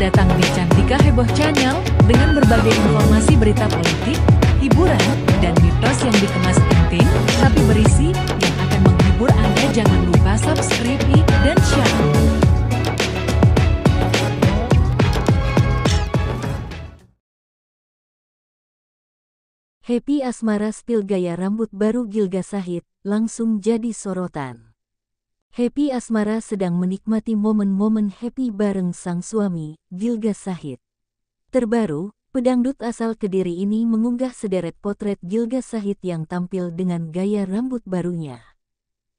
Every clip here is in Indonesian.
datang di Cantika Heboh Channel dengan berbagai informasi berita politik, hiburan, dan mitos yang dikemas penting tapi berisi yang akan menghibur Anda. Jangan lupa subscribe dan share. Happy Asmara spill gaya rambut baru Gilga Sahid langsung jadi sorotan. Happy Asmara sedang menikmati momen-momen happy bareng sang suami, Gilga Sahid. Terbaru, pedangdut asal Kediri ini mengunggah sederet potret Gilga Sahid yang tampil dengan gaya rambut barunya.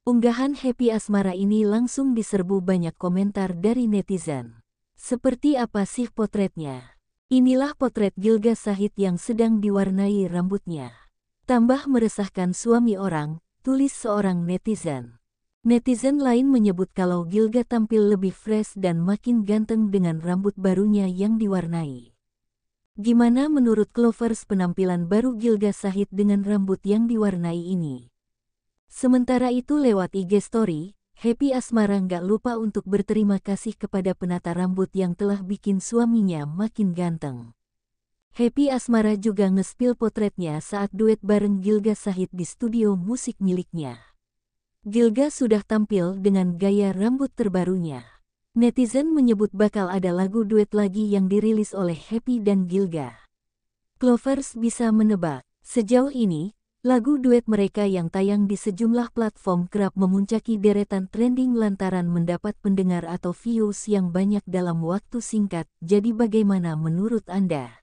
Unggahan Happy Asmara ini langsung diserbu banyak komentar dari netizen. Seperti apa sih potretnya? Inilah potret Gilga Sahid yang sedang diwarnai rambutnya. Tambah meresahkan suami orang, tulis seorang netizen. Netizen lain menyebut kalau Gilga tampil lebih fresh dan makin ganteng dengan rambut barunya yang diwarnai. Gimana menurut Clovers penampilan baru Gilga Sahid dengan rambut yang diwarnai ini? Sementara itu lewat IG Story, Happy Asmara nggak lupa untuk berterima kasih kepada penata rambut yang telah bikin suaminya makin ganteng. Happy Asmara juga ngespil potretnya saat duet bareng Gilga Sahid di studio musik miliknya. Gilga sudah tampil dengan gaya rambut terbarunya. Netizen menyebut bakal ada lagu duet lagi yang dirilis oleh Happy dan Gilga. Clovers bisa menebak, sejauh ini, lagu duet mereka yang tayang di sejumlah platform kerap memuncaki deretan trending lantaran mendapat pendengar atau views yang banyak dalam waktu singkat, jadi bagaimana menurut Anda?